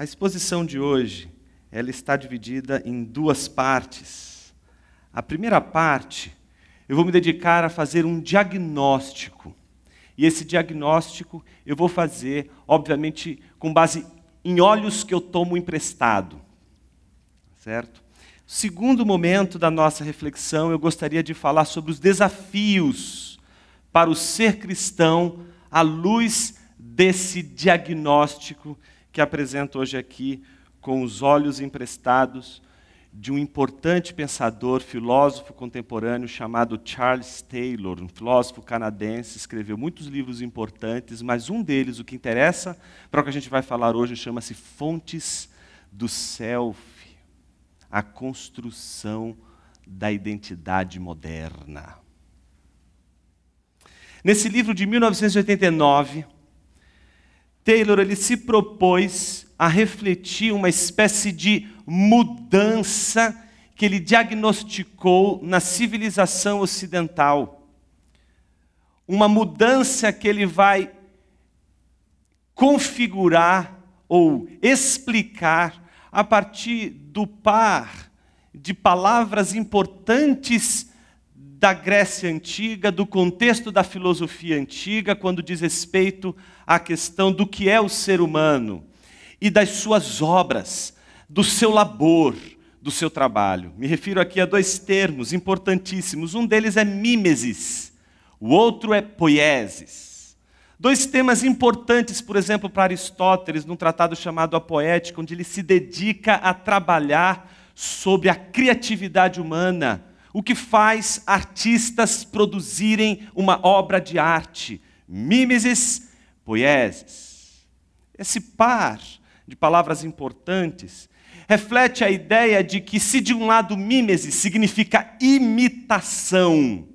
A exposição de hoje, ela está dividida em duas partes. A primeira parte, eu vou me dedicar a fazer um diagnóstico. E esse diagnóstico eu vou fazer, obviamente, com base em olhos que eu tomo emprestado. Certo? Segundo momento da nossa reflexão, eu gostaria de falar sobre os desafios para o ser cristão à luz desse diagnóstico que apresento hoje aqui com os olhos emprestados de um importante pensador, filósofo contemporâneo chamado Charles Taylor, um filósofo canadense, escreveu muitos livros importantes, mas um deles, o que interessa para o que a gente vai falar hoje, chama-se Fontes do Self, a construção da identidade moderna. Nesse livro de 1989, Taylor ele se propôs a refletir uma espécie de mudança que ele diagnosticou na civilização ocidental. Uma mudança que ele vai configurar ou explicar a partir do par de palavras importantes da Grécia antiga, do contexto da filosofia antiga, quando diz respeito à questão do que é o ser humano e das suas obras, do seu labor, do seu trabalho. Me refiro aqui a dois termos importantíssimos. Um deles é mimesis, o outro é poiesis. Dois temas importantes, por exemplo, para Aristóteles, num tratado chamado A Poética, onde ele se dedica a trabalhar sobre a criatividade humana o que faz artistas produzirem uma obra de arte, Mimesis, poieses. Esse par de palavras importantes reflete a ideia de que, se de um lado mimesis significa imitação,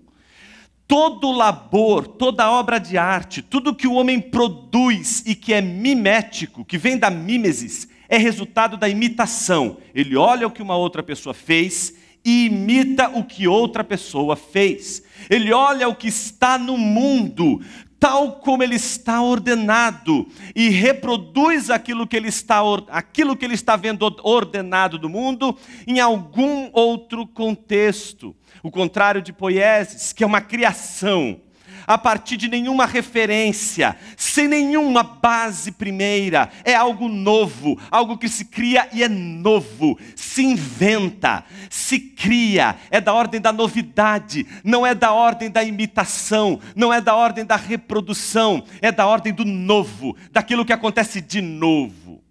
todo labor, toda obra de arte, tudo que o homem produz e que é mimético, que vem da mimesis, é resultado da imitação. Ele olha o que uma outra pessoa fez e imita o que outra pessoa fez. Ele olha o que está no mundo, tal como ele está ordenado e reproduz aquilo que ele está, aquilo que ele está vendo ordenado do mundo em algum outro contexto. O contrário de Poieses, que é uma criação, a partir de nenhuma referência, sem nenhuma base primeira. É algo novo, algo que se cria e é novo, se inventa, se cria. É da ordem da novidade, não é da ordem da imitação, não é da ordem da reprodução, é da ordem do novo, daquilo que acontece de novo.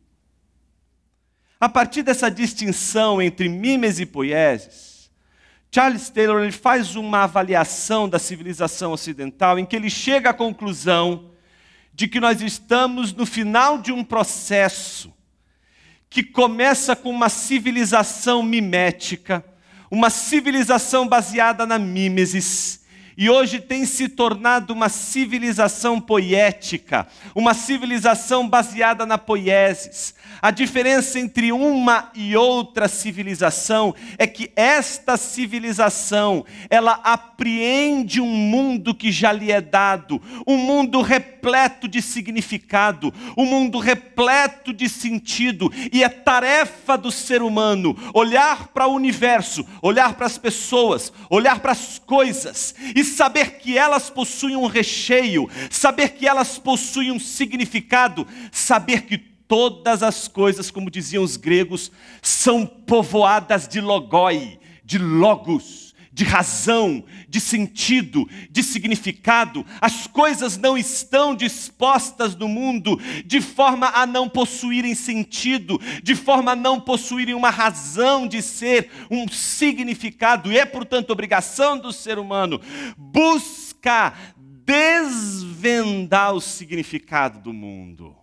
A partir dessa distinção entre mimes e poieses, Charles Taylor ele faz uma avaliação da civilização ocidental em que ele chega à conclusão de que nós estamos no final de um processo que começa com uma civilização mimética, uma civilização baseada na mimesis, e hoje tem se tornado uma civilização poética, uma civilização baseada na poiesis. A diferença entre uma e outra civilização é que esta civilização, ela apreende um mundo que já lhe é dado, um mundo repleto de significado, um mundo repleto de sentido, e é tarefa do ser humano olhar para o universo, olhar para as pessoas, olhar para as coisas e saber que elas possuem um recheio, saber que elas possuem um significado, saber que todas as coisas, como diziam os gregos, são povoadas de logoi, de logos, de razão, de sentido, de significado. As coisas não estão dispostas no mundo de forma a não possuírem sentido, de forma a não possuírem uma razão de ser, um significado, e é, portanto, obrigação do ser humano buscar desvendar o significado do mundo.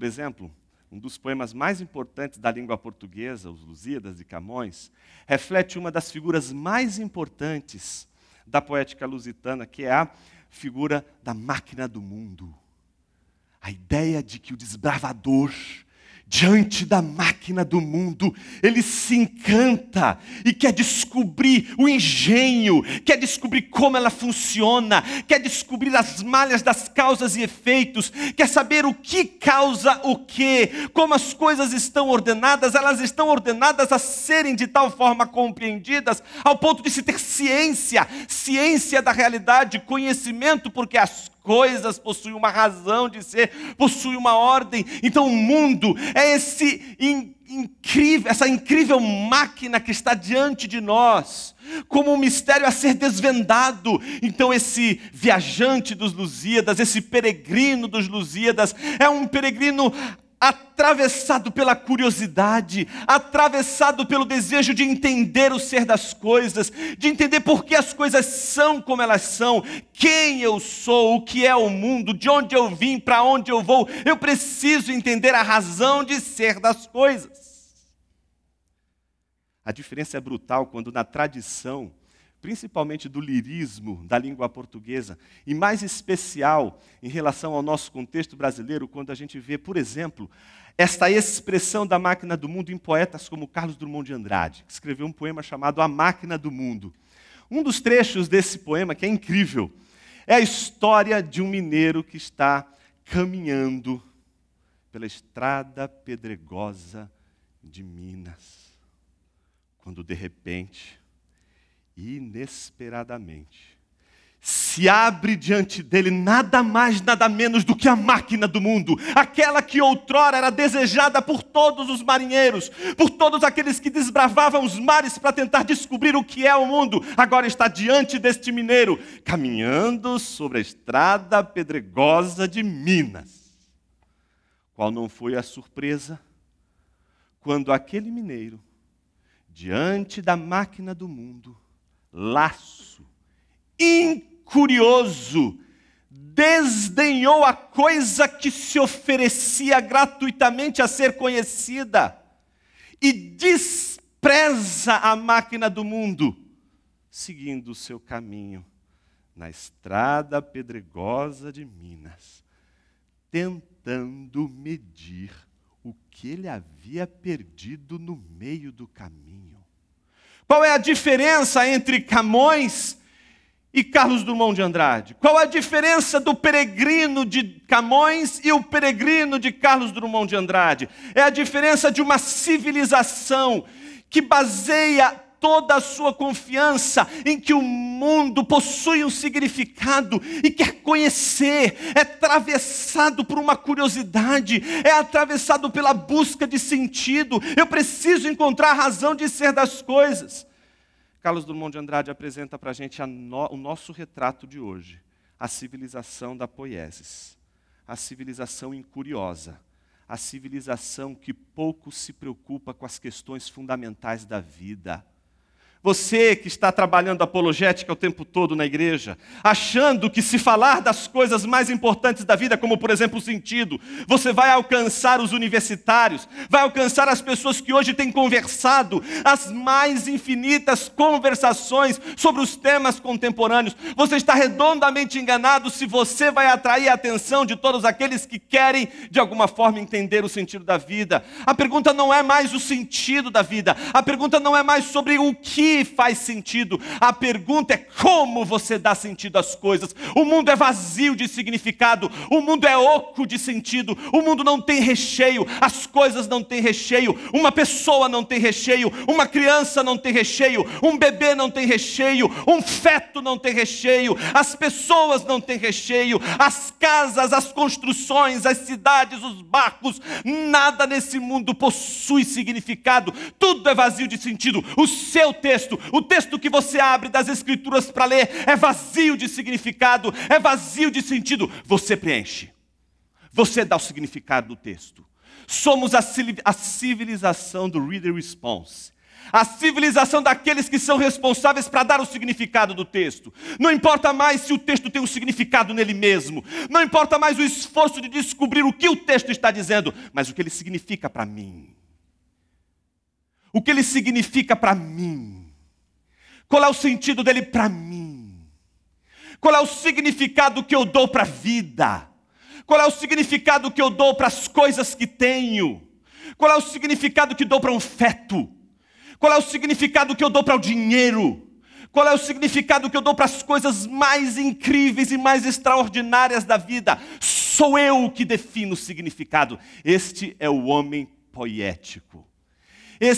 Por exemplo, um dos poemas mais importantes da língua portuguesa, Os Lusíadas de Camões, reflete uma das figuras mais importantes da poética lusitana, que é a figura da máquina do mundo. A ideia de que o desbravador diante da máquina do mundo, ele se encanta e quer descobrir o engenho, quer descobrir como ela funciona, quer descobrir as malhas das causas e efeitos, quer saber o que causa o que, como as coisas estão ordenadas, elas estão ordenadas a serem de tal forma compreendidas, ao ponto de se ter ciência, ciência da realidade, conhecimento, porque as coisas possui uma razão de ser, possui uma ordem. Então o mundo é esse in, incrível, essa incrível máquina que está diante de nós, como um mistério a ser desvendado. Então esse viajante dos Lusíadas, esse peregrino dos Lusíadas, é um peregrino atravessado pela curiosidade, atravessado pelo desejo de entender o ser das coisas, de entender por que as coisas são como elas são, quem eu sou, o que é o mundo, de onde eu vim, para onde eu vou. Eu preciso entender a razão de ser das coisas. A diferença é brutal quando na tradição principalmente do lirismo da língua portuguesa, e mais especial em relação ao nosso contexto brasileiro, quando a gente vê, por exemplo, esta expressão da máquina do mundo em poetas como Carlos Drummond de Andrade, que escreveu um poema chamado A Máquina do Mundo. Um dos trechos desse poema, que é incrível, é a história de um mineiro que está caminhando pela estrada pedregosa de Minas, quando de repente, inesperadamente, se abre diante dele nada mais, nada menos do que a máquina do mundo, aquela que outrora era desejada por todos os marinheiros, por todos aqueles que desbravavam os mares para tentar descobrir o que é o mundo, agora está diante deste mineiro, caminhando sobre a estrada pedregosa de Minas. Qual não foi a surpresa quando aquele mineiro, diante da máquina do mundo, laço, curioso, desdenhou a coisa que se oferecia gratuitamente a ser conhecida e despreza a máquina do mundo, seguindo o seu caminho na estrada pedregosa de Minas, tentando medir o que ele havia perdido no meio do caminho. Qual é a diferença entre Camões e Carlos Drummond de Andrade? Qual a diferença do peregrino de Camões e o peregrino de Carlos Drummond de Andrade? É a diferença de uma civilização que baseia toda a sua confiança em que o mundo possui um significado e quer conhecer, é atravessado por uma curiosidade, é atravessado pela busca de sentido. Eu preciso encontrar a razão de ser das coisas. Carlos Drummond de Andrade apresenta para a gente a no, o nosso retrato de hoje, a civilização da poieses, a civilização incuriosa, a civilização que pouco se preocupa com as questões fundamentais da vida. Você que está trabalhando apologética o tempo todo na igreja, achando que se falar das coisas mais importantes da vida, como por exemplo o sentido, você vai alcançar os universitários, vai alcançar as pessoas que hoje têm conversado as mais infinitas conversações sobre os temas contemporâneos. Você está redondamente enganado se você vai atrair a atenção de todos aqueles que querem de alguma forma entender o sentido da vida. A pergunta não é mais o sentido da vida, a pergunta não é mais sobre o que faz sentido. A pergunta é como você dá sentido às coisas. O mundo é vazio de significado, o mundo é oco de sentido, o mundo não tem recheio, as coisas não têm recheio, uma pessoa não tem recheio, uma criança não tem recheio, um bebê não tem recheio, um feto não tem recheio, as pessoas não têm recheio, as casas, as construções, as cidades, os barcos, nada nesse mundo possui significado, tudo é vazio de sentido. O seu texto texto, o texto que você abre das Escrituras para ler é vazio de significado, é vazio de sentido. Você preenche, você dá o significado do texto. Somos a civilização do reader response a civilização daqueles que são responsáveis para dar o significado do texto. Não importa mais se o texto tem um significado nele mesmo, não importa mais o esforço de descobrir o que o texto está dizendo, mas o que ele significa para mim. O que ele significa para mim. Qual é o sentido dele para mim? Qual é o significado que eu dou para a vida? Qual é o significado que eu dou para as coisas que tenho? Qual é o significado que dou para um feto? Qual é o significado que eu dou para o dinheiro? Qual é o significado que eu dou para as coisas mais incríveis e mais extraordinárias da vida? Sou eu que defino o significado. Este é o homem poético. É,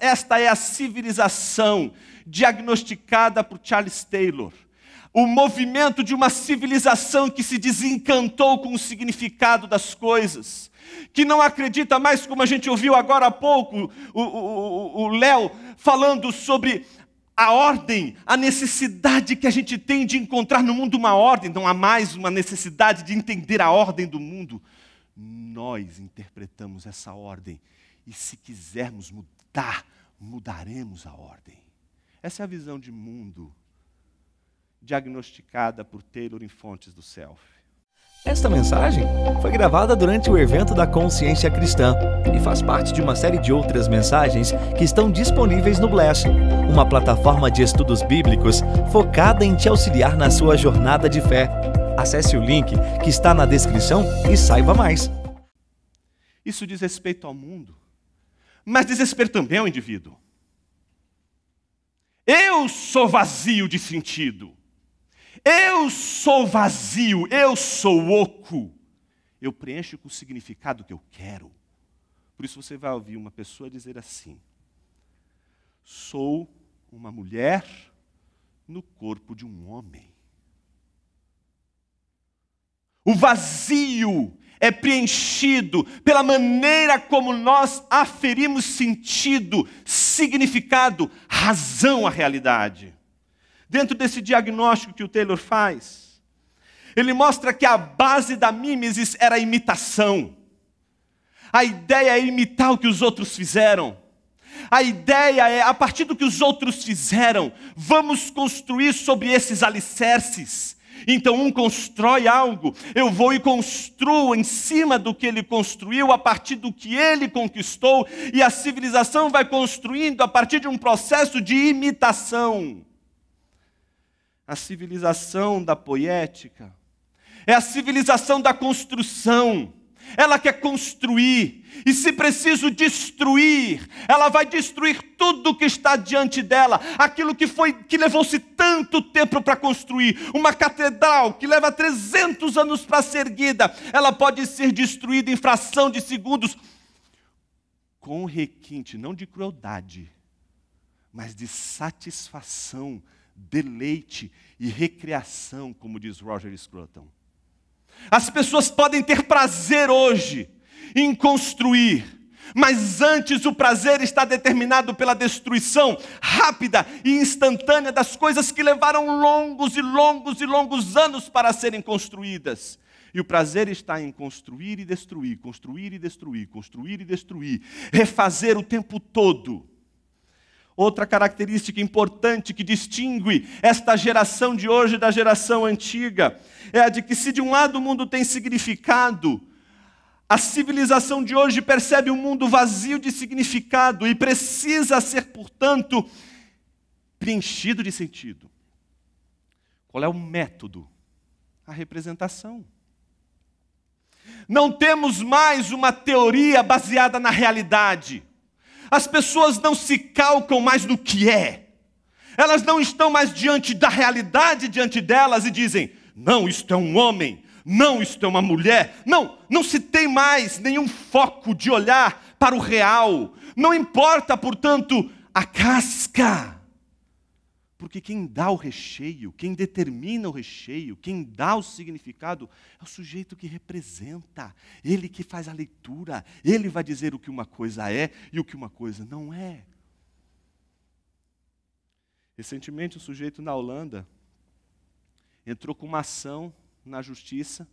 esta é a civilização diagnosticada por Charles Taylor. O movimento de uma civilização que se desencantou com o significado das coisas, que não acredita mais, como a gente ouviu agora há pouco, o Léo falando sobre a ordem, a necessidade que a gente tem de encontrar no mundo uma ordem, não há mais uma necessidade de entender a ordem do mundo. Nós interpretamos essa ordem e, se quisermos mudar, mudaremos a ordem. Essa é a visão de mundo diagnosticada por Taylor em Fontes do Self. Esta mensagem foi gravada durante o evento da Consciência Cristã e faz parte de uma série de outras mensagens que estão disponíveis no Bless, uma plataforma de estudos bíblicos focada em te auxiliar na sua jornada de fé. Acesse o link que está na descrição e saiba mais. Isso diz respeito ao mundo, mas diz respeito também ao indivíduo. Eu sou vazio de sentido. Eu sou vazio, eu sou oco. Eu preencho com o significado que eu quero. Por isso você vai ouvir uma pessoa dizer assim: Sou uma mulher no corpo de um homem. O vazio é preenchido pela maneira como nós aferimos sentido, significado, razão à realidade. Dentro desse diagnóstico que o Taylor faz, ele mostra que a base da mimesis era a imitação. A ideia é imitar o que os outros fizeram. A ideia é, a partir do que os outros fizeram, vamos construir sobre esses alicerces então um constrói algo, eu vou e construo em cima do que ele construiu, a partir do que ele conquistou, e a civilização vai construindo a partir de um processo de imitação. A civilização da poética é a civilização da construção ela quer construir, e se preciso destruir, ela vai destruir tudo que está diante dela, aquilo que foi que levou-se tanto tempo para construir, uma catedral que leva 300 anos para ser erguida, ela pode ser destruída em fração de segundos com requinte, não de crueldade, mas de satisfação, deleite e recreação, como diz Roger Scruton. As pessoas podem ter prazer hoje em construir, mas antes o prazer está determinado pela destruição rápida e instantânea das coisas que levaram longos e longos e longos anos para serem construídas. E o prazer está em construir e destruir, construir e destruir, construir e destruir, refazer o tempo todo. Outra característica importante que distingue esta geração de hoje da geração antiga é a de que, se de um lado o mundo tem significado, a civilização de hoje percebe um mundo vazio de significado e precisa ser, portanto, preenchido de sentido. Qual é o método? A representação. Não temos mais uma teoria baseada na realidade as pessoas não se calcam mais no que é. Elas não estão mais diante da realidade diante delas e dizem: não, isto é um homem, não, isto é uma mulher. Não, não se tem mais nenhum foco de olhar para o real. Não importa, portanto, a casca. Porque quem dá o recheio, quem determina o recheio, quem dá o significado, é o sujeito que representa, ele que faz a leitura, ele vai dizer o que uma coisa é e o que uma coisa não é. Recentemente, um sujeito na Holanda entrou com uma ação na justiça,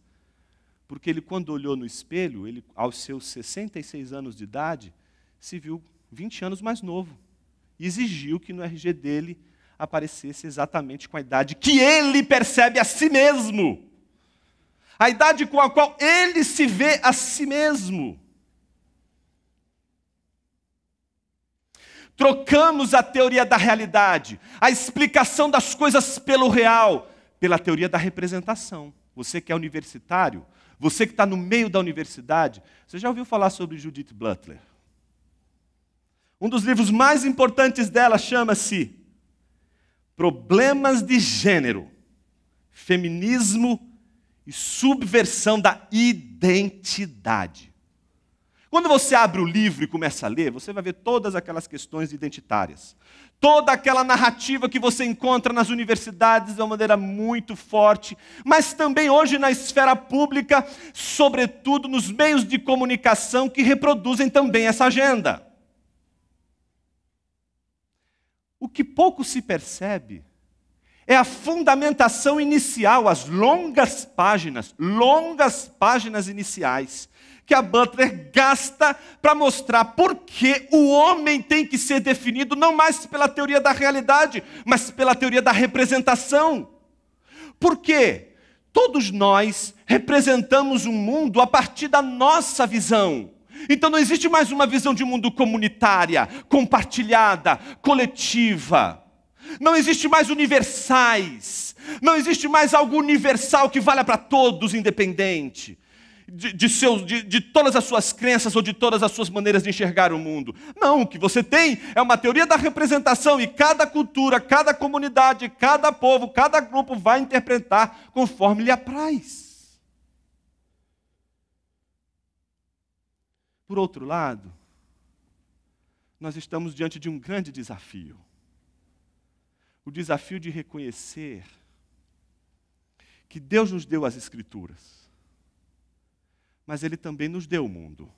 porque ele, quando olhou no espelho, ele, aos seus 66 anos de idade, se viu 20 anos mais novo. E exigiu que no RG dele aparecesse exatamente com a idade que ele percebe a si mesmo. A idade com a qual ele se vê a si mesmo. Trocamos a teoria da realidade, a explicação das coisas pelo real, pela teoria da representação. Você que é universitário, você que está no meio da universidade, você já ouviu falar sobre Judith Butler? Um dos livros mais importantes dela chama-se problemas de gênero, feminismo e subversão da identidade. Quando você abre o livro e começa a ler, você vai ver todas aquelas questões identitárias. Toda aquela narrativa que você encontra nas universidades de uma maneira muito forte, mas também hoje na esfera pública, sobretudo nos meios de comunicação que reproduzem também essa agenda. O que pouco se percebe é a fundamentação inicial, as longas páginas, longas páginas iniciais que a Butler gasta para mostrar por que o homem tem que ser definido não mais pela teoria da realidade, mas pela teoria da representação. Por quê? Todos nós representamos um mundo a partir da nossa visão. Então não existe mais uma visão de mundo comunitária, compartilhada, coletiva. Não existe mais universais. Não existe mais algo universal que valha para todos, independente de, de, seus, de, de todas as suas crenças ou de todas as suas maneiras de enxergar o mundo. Não, o que você tem é uma teoria da representação e cada cultura, cada comunidade, cada povo, cada grupo vai interpretar conforme lhe apraz. Por outro lado, nós estamos diante de um grande desafio. O desafio de reconhecer que Deus nos deu as Escrituras, mas Ele também nos deu o mundo.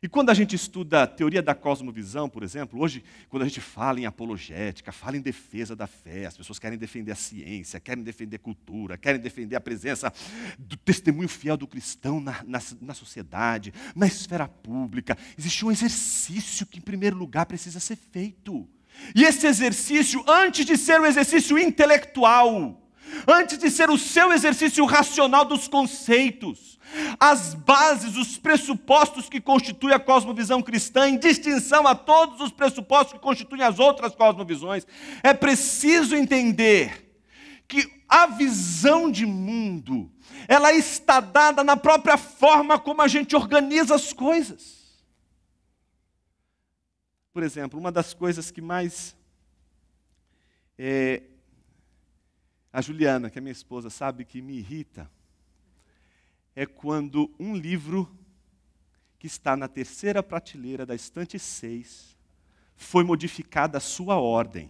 E quando a gente estuda a teoria da cosmovisão, por exemplo, hoje, quando a gente fala em apologética, fala em defesa da fé, as pessoas querem defender a ciência, querem defender a cultura, querem defender a presença do testemunho fiel do cristão na, na, na sociedade, na esfera pública. Existe um exercício que, em primeiro lugar, precisa ser feito. E esse exercício, antes de ser um exercício intelectual, antes de ser o seu exercício racional dos conceitos, as bases, os pressupostos que constituem a cosmovisão cristã, em distinção a todos os pressupostos que constituem as outras cosmovisões, é preciso entender que a visão de mundo, ela está dada na própria forma como a gente organiza as coisas. Por exemplo, uma das coisas que mais é, a Juliana, que é minha esposa, sabe que me irrita é quando um livro que está na terceira prateleira da estante 6 foi modificada a sua ordem.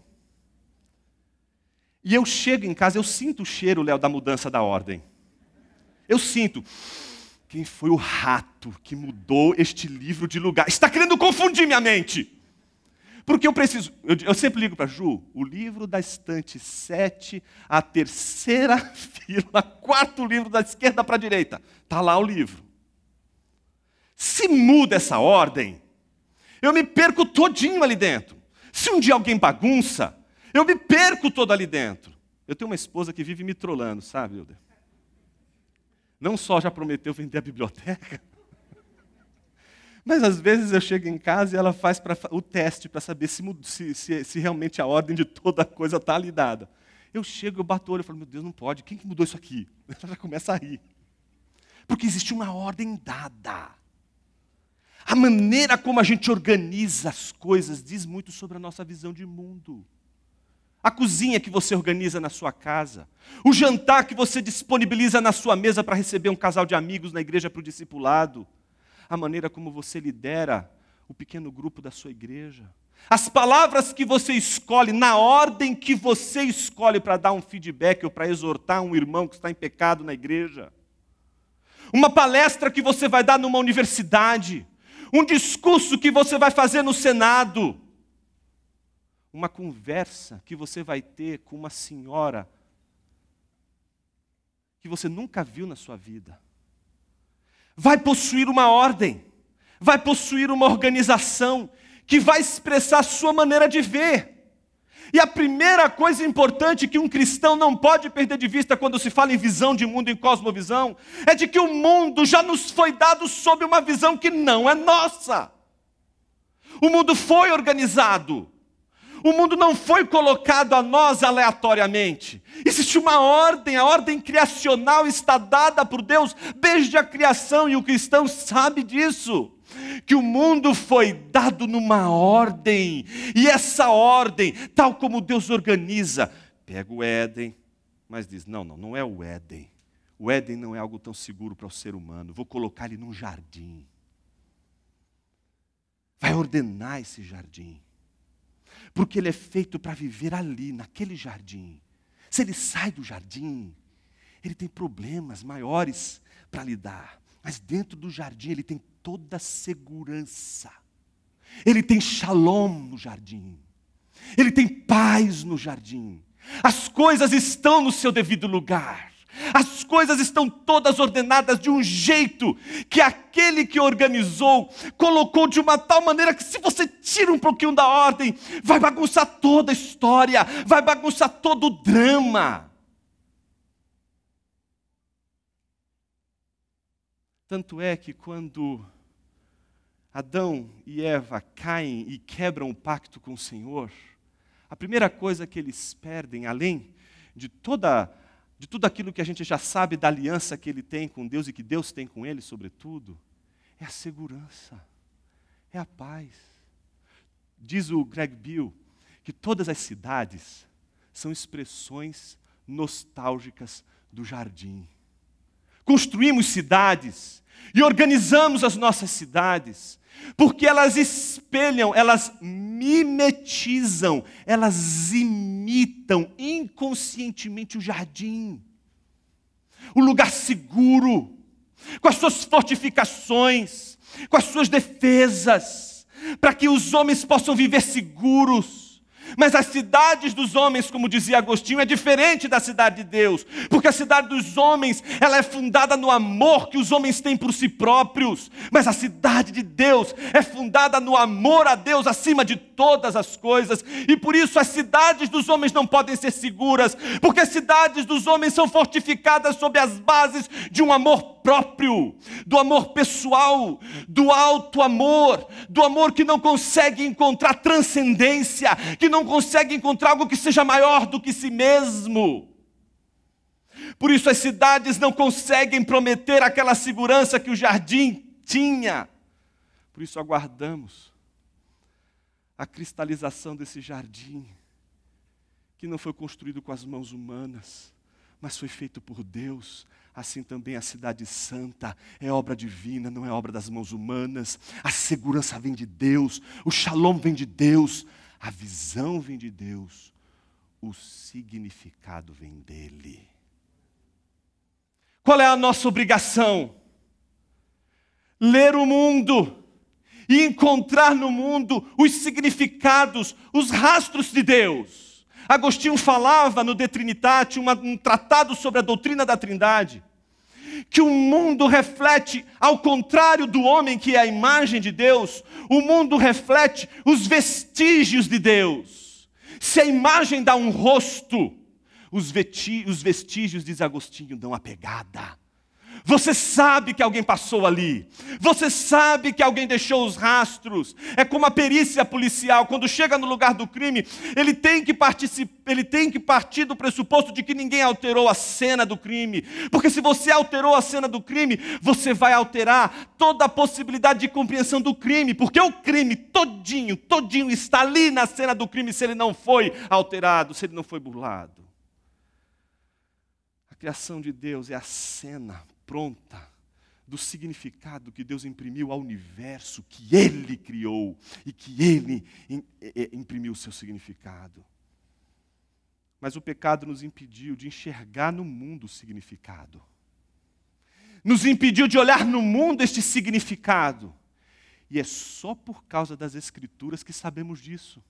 E eu chego em casa, eu sinto o cheiro, Léo, da mudança da ordem. Eu sinto. Quem foi o rato que mudou este livro de lugar? Está querendo confundir minha mente. Porque eu preciso. Eu, eu sempre ligo para Ju, o livro da estante 7, a terceira fila, quarto livro da esquerda para a direita. Está lá o livro. Se muda essa ordem, eu me perco todinho ali dentro. Se um dia alguém bagunça, eu me perco todo ali dentro. Eu tenho uma esposa que vive me trolando, sabe, meu Não só já prometeu vender a biblioteca, mas às vezes eu chego em casa e ela faz pra, o teste para saber se, se, se, se, realmente a ordem de toda a coisa está ali dada. Eu chego, eu bato o olho e falo, meu Deus, não pode, quem que mudou isso aqui? Ela já começa a rir. Porque existe uma ordem dada. A maneira como a gente organiza as coisas diz muito sobre a nossa visão de mundo. A cozinha que você organiza na sua casa, o jantar que você disponibiliza na sua mesa para receber um casal de amigos na igreja para o discipulado, a maneira como você lidera o pequeno grupo da sua igreja. As palavras que você escolhe, na ordem que você escolhe para dar um feedback ou para exortar um irmão que está em pecado na igreja. Uma palestra que você vai dar numa universidade. Um discurso que você vai fazer no Senado. Uma conversa que você vai ter com uma senhora que você nunca viu na sua vida vai possuir uma ordem, vai possuir uma organização que vai expressar a sua maneira de ver. E a primeira coisa importante que um cristão não pode perder de vista quando se fala em visão de mundo, em cosmovisão, é de que o mundo já nos foi dado sob uma visão que não é nossa. O mundo foi organizado, o mundo não foi colocado a nós aleatoriamente. Existe uma ordem, a ordem criacional está dada por Deus desde a criação, e o cristão sabe disso. Que o mundo foi dado numa ordem, e essa ordem, tal como Deus organiza, pega o Éden, mas diz: não, não, não é o Éden. O Éden não é algo tão seguro para o ser humano, vou colocar ele num jardim. Vai ordenar esse jardim porque ele é feito para viver ali, naquele jardim. Se ele sai do jardim, ele tem problemas maiores para lidar. Mas dentro do jardim ele tem toda a segurança. Ele tem shalom no jardim. Ele tem paz no jardim. As coisas estão no seu devido lugar. As coisas estão todas ordenadas de um jeito que aquele que organizou colocou de uma tal maneira que, se você tira um pouquinho da ordem, vai bagunçar toda a história, vai bagunçar todo o drama. Tanto é que quando Adão e Eva caem e quebram o pacto com o Senhor, a primeira coisa que eles perdem, além de toda a de tudo aquilo que a gente já sabe da aliança que ele tem com Deus e que Deus tem com ele, sobretudo, é a segurança, é a paz. Diz o Greg Bill que todas as cidades são expressões nostálgicas do jardim construímos cidades e organizamos as nossas cidades, porque elas espelham, elas mimetizam, elas imitam inconscientemente o jardim, o lugar seguro, com as suas fortificações, com as suas defesas, para que os homens possam viver seguros mas as cidades dos homens, como dizia Agostinho, é diferente da cidade de Deus, porque a cidade dos homens, ela é fundada no amor que os homens têm por si próprios, mas a cidade de Deus é fundada no amor a Deus acima de todas as coisas, e por isso as cidades dos homens não podem ser seguras, porque as cidades dos homens são fortificadas sobre as bases de um amor próprio, do amor pessoal, do alto amor, do amor que não consegue encontrar transcendência, que não consegue encontrar algo que seja maior do que si mesmo. Por isso as cidades não conseguem prometer aquela segurança que o jardim tinha. Por isso aguardamos a cristalização desse jardim, que não foi construído com as mãos humanas, mas foi feito por Deus assim também a cidade santa é obra divina, não é obra das mãos humanas. A segurança vem de Deus, o shalom vem de Deus, a visão vem de Deus, o significado vem dele. Qual é a nossa obrigação? Ler o mundo e encontrar no mundo os significados, os rastros de Deus. Agostinho falava no De Trinitate, uma, um tratado sobre a doutrina da Trindade, que o mundo reflete, ao contrário do homem que é a imagem de Deus, o mundo reflete os vestígios de Deus. Se a imagem dá um rosto, os vestígios, diz Agostinho, dão a pegada. Você sabe que alguém passou ali. Você sabe que alguém deixou os rastros. É como a perícia policial, quando chega no lugar do crime, ele tem que participar, ele tem que partir do pressuposto de que ninguém alterou a cena do crime. Porque se você alterou a cena do crime, você vai alterar toda a possibilidade de compreensão do crime, porque o crime todinho, todinho está ali na cena do crime se ele não foi alterado, se ele não foi burlado. A criação de Deus é a cena pronta do significado que Deus imprimiu ao universo que Ele criou e que Ele é, é, imprimiu o seu significado. Mas o pecado nos impediu de enxergar no mundo o significado, nos impediu de olhar no mundo este significado. E é só por causa das Escrituras que sabemos disso.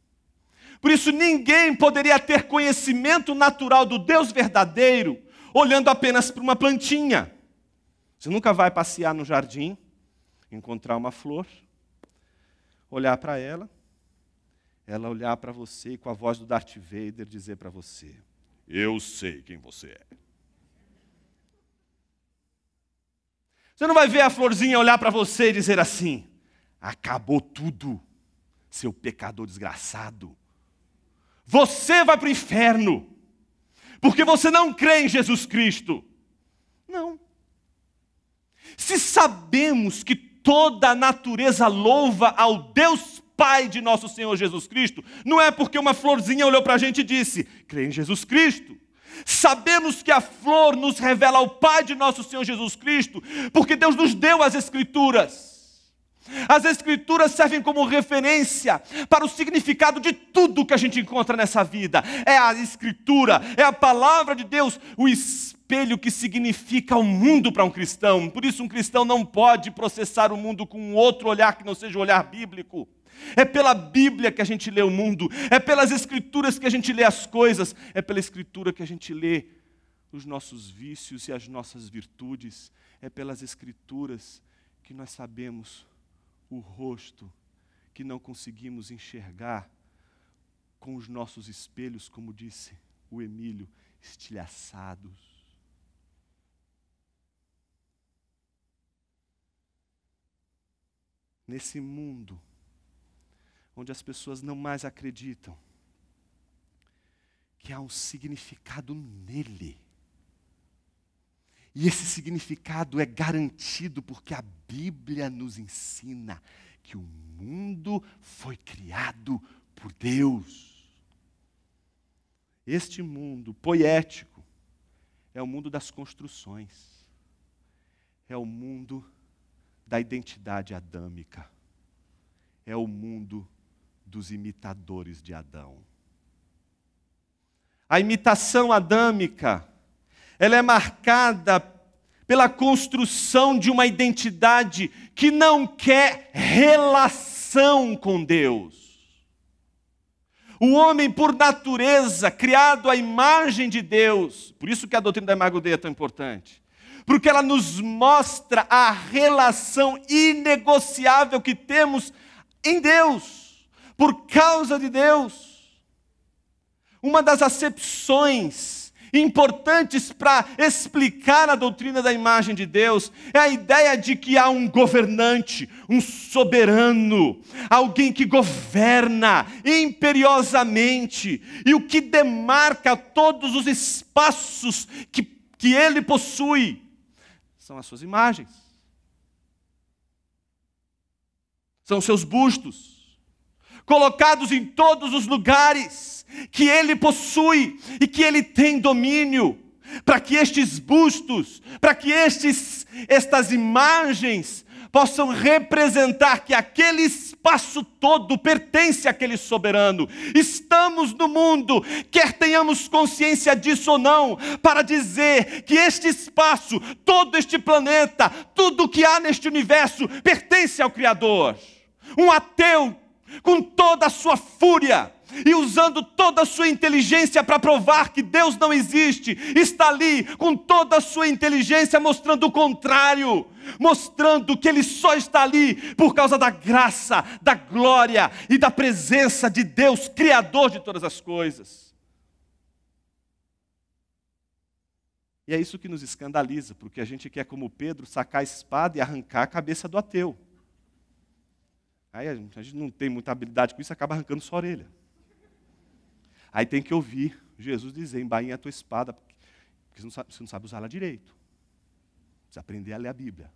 Por isso, ninguém poderia ter conhecimento natural do Deus verdadeiro olhando apenas para uma plantinha você nunca vai passear no jardim, encontrar uma flor, olhar para ela, ela olhar para você e com a voz do Darth Vader dizer para você: Eu sei quem você é. Você não vai ver a florzinha olhar para você e dizer assim: Acabou tudo, seu pecador desgraçado. Você vai para o inferno, porque você não crê em Jesus Cristo. Não. Se sabemos que toda a natureza louva ao Deus Pai de nosso Senhor Jesus Cristo, não é porque uma florzinha olhou para a gente e disse: crê em Jesus Cristo. Sabemos que a flor nos revela ao Pai de nosso Senhor Jesus Cristo, porque Deus nos deu as Escrituras. As Escrituras servem como referência para o significado de tudo que a gente encontra nessa vida. É a Escritura, é a palavra de Deus, o Espírito espelho que significa o mundo para um cristão. Por isso, um cristão não pode processar o mundo com um outro olhar que não seja o olhar bíblico. É pela Bíblia que a gente lê o mundo, é pelas Escrituras que a gente lê as coisas, é pela Escritura que a gente lê os nossos vícios e as nossas virtudes, é pelas Escrituras que nós sabemos o rosto que não conseguimos enxergar com os nossos espelhos, como disse o Emílio, estilhaçados. nesse mundo onde as pessoas não mais acreditam que há um significado nele. E esse significado é garantido porque a Bíblia nos ensina que o mundo foi criado por Deus. Este mundo poético é o mundo das construções, é o mundo da identidade adâmica. É o mundo dos imitadores de Adão. A imitação adâmica, ela é marcada pela construção de uma identidade que não quer relação com Deus. O homem, por natureza, criado à imagem de Deus, por isso que a doutrina da imagodeia é tão importante, porque ela nos mostra a relação inegociável que temos em Deus, por causa de Deus. Uma das acepções importantes para explicar a doutrina da imagem de Deus é a ideia de que há um governante, um soberano, alguém que governa imperiosamente, e o que demarca todos os espaços que, que ele possui são as suas imagens, são seus bustos, colocados em todos os lugares que ele possui e que ele tem domínio, para que estes bustos, para que estes, estas imagens possam representar que aquele espaço todo pertence àquele soberano. Estamos no mundo, quer tenhamos consciência disso ou não, para dizer que este espaço, todo este planeta, tudo o que há neste universo pertence ao Criador. Um ateu com toda a sua fúria e usando toda a sua inteligência para provar que Deus não existe, está ali com toda a sua inteligência mostrando o contrário, mostrando que ele só está ali por causa da graça, da glória e da presença de Deus, Criador de todas as coisas. E é isso que nos escandaliza, porque a gente quer, como Pedro, sacar a espada e arrancar a cabeça do ateu. Aí a gente não tem muita habilidade com isso, acaba arrancando sua orelha. Aí tem que ouvir Jesus dizer: embainha a tua espada, porque você não sabe, usar ela direito. Precisa aprender a ler a Bíblia.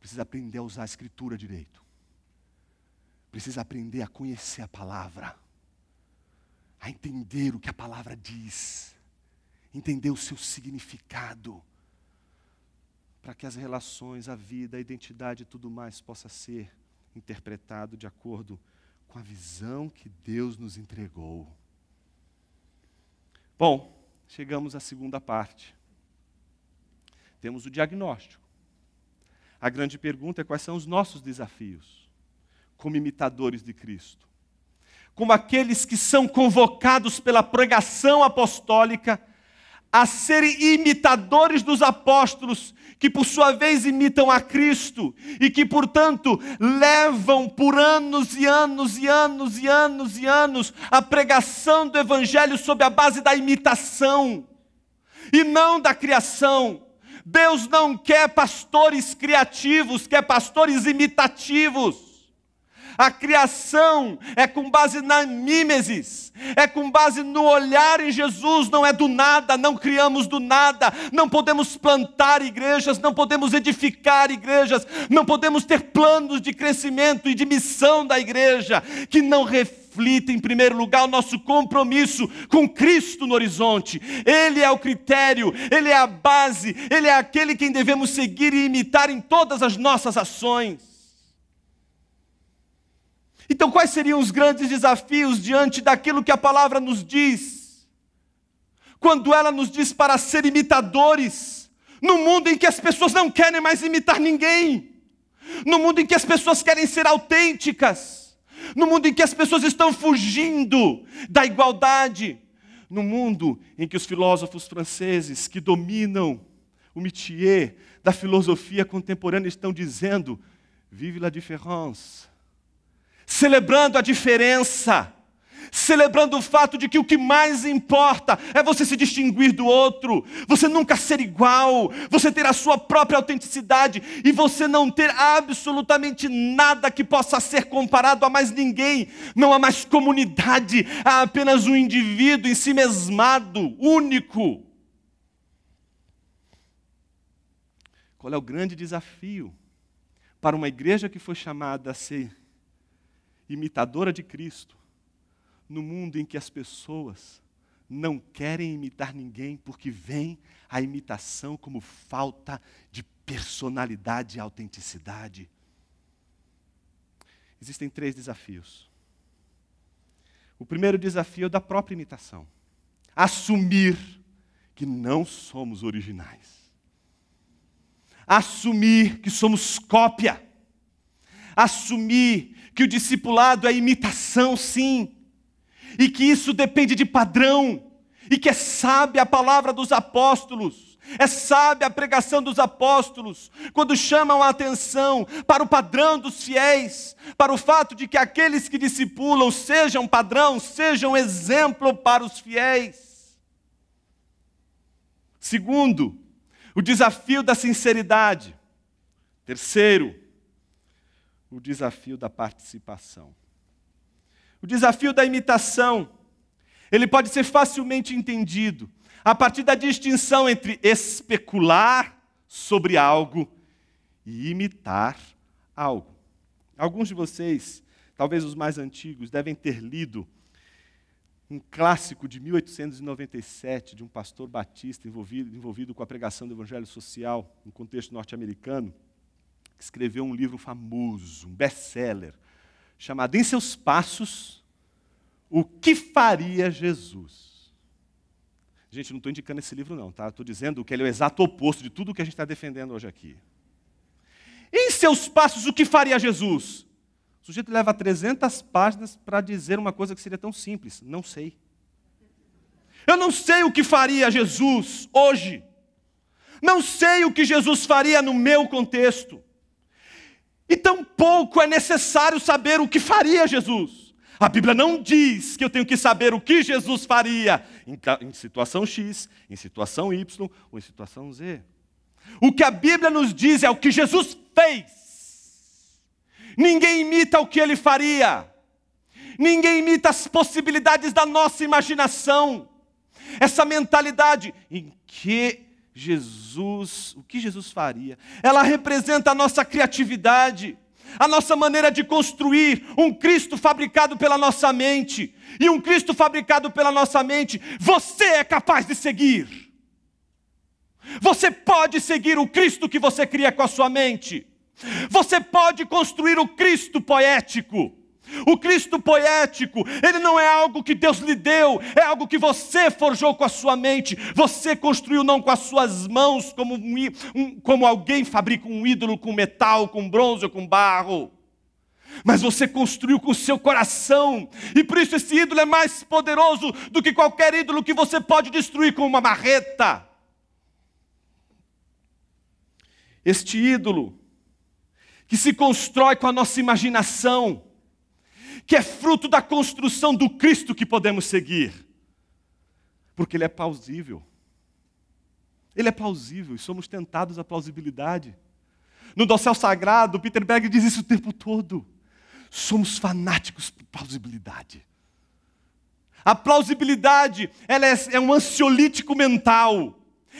Precisa aprender a usar a Escritura direito. Precisa aprender a conhecer a palavra, a entender o que a palavra diz, entender o seu significado, para que as relações, a vida, a identidade e tudo mais possa ser interpretado de acordo com a visão que Deus nos entregou. Bom, chegamos à segunda parte. Temos o diagnóstico. A grande pergunta é quais são os nossos desafios como imitadores de Cristo. Como aqueles que são convocados pela pregação apostólica a serem imitadores dos apóstolos, que por sua vez imitam a Cristo e que, portanto, levam por anos e anos e anos e anos e anos a pregação do Evangelho sob a base da imitação e não da criação. Deus não quer pastores criativos, quer pastores imitativos. A criação é com base na mimesis, é com base no olhar em Jesus, não é do nada, não criamos do nada, não podemos plantar igrejas, não podemos edificar igrejas, não podemos ter planos de crescimento e de missão da igreja que não refletem reflita, em primeiro lugar, o nosso compromisso com Cristo no horizonte. Ele é o critério, ele é a base, ele é aquele quem devemos seguir e imitar em todas as nossas ações. Então, quais seriam os grandes desafios diante daquilo que a palavra nos diz? Quando ela nos diz para ser imitadores, no mundo em que as pessoas não querem mais imitar ninguém, no mundo em que as pessoas querem ser autênticas, no mundo em que as pessoas estão fugindo da igualdade, no mundo em que os filósofos franceses que dominam o métier da filosofia contemporânea estão dizendo: vive la différence celebrando a diferença, celebrando o fato de que o que mais importa é você se distinguir do outro, você nunca ser igual, você ter a sua própria autenticidade e você não ter absolutamente nada que possa ser comparado a mais ninguém. Não há mais comunidade, há apenas um indivíduo em si mesmado, único. Qual é o grande desafio para uma igreja que foi chamada a ser imitadora de Cristo, no mundo em que as pessoas não querem imitar ninguém porque vem a imitação como falta de personalidade e autenticidade. Existem três desafios. O primeiro desafio é da própria imitação. Assumir que não somos originais. Assumir que somos cópia. Assumir que o discipulado é imitação, sim, e que isso depende de padrão, e que é sábia a palavra dos apóstolos, é sábia a pregação dos apóstolos, quando chamam a atenção para o padrão dos fiéis, para o fato de que aqueles que discipulam sejam padrão, sejam exemplo para os fiéis. Segundo, o desafio da sinceridade. Terceiro, o desafio da participação. O desafio da imitação, ele pode ser facilmente entendido a partir da distinção entre especular sobre algo e imitar algo. Alguns de vocês, talvez os mais antigos, devem ter lido um clássico de 1897 de um pastor batista envolvido, envolvido com a pregação do evangelho social no contexto norte-americano que escreveu um livro famoso, um best-seller, chamado Em Seus Passos, O que Faria Jesus? Gente, não estou indicando esse livro, não, tá? Estou dizendo que ele é o exato oposto de tudo o que a gente está defendendo hoje aqui. Em seus passos, o que faria Jesus? O sujeito leva 300 páginas para dizer uma coisa que seria tão simples: não sei. Eu não sei o que faria Jesus hoje. Não sei o que Jesus faria no meu contexto. E tampouco é necessário saber o que faria Jesus. A Bíblia não diz que eu tenho que saber o que Jesus faria em situação X, em situação Y ou em situação Z. O que a Bíblia nos diz é o que Jesus fez. Ninguém imita o que ele faria. Ninguém imita as possibilidades da nossa imaginação. Essa mentalidade em que Jesus, o que Jesus faria? Ela representa a nossa criatividade, a nossa maneira de construir um Cristo fabricado pela nossa mente. E um Cristo fabricado pela nossa mente, você é capaz de seguir. Você pode seguir o Cristo que você cria com a sua mente. Você pode construir o Cristo poético. O Cristo poético, ele não é algo que Deus lhe deu, é algo que você forjou com a sua mente, você construiu não com as suas mãos, como, um, um, como alguém fabrica um ídolo com metal, com bronze ou com barro, mas você construiu com o seu coração, e por isso esse ídolo é mais poderoso do que qualquer ídolo que você pode destruir com uma marreta. Este ídolo, que se constrói com a nossa imaginação, que é fruto da construção do Cristo que podemos seguir. Porque ele é plausível. Ele é plausível e somos tentados à plausibilidade. No dossel sagrado, Peter Berg diz isso o tempo todo. Somos fanáticos por plausibilidade. A plausibilidade ela é, é um ansiolítico mental.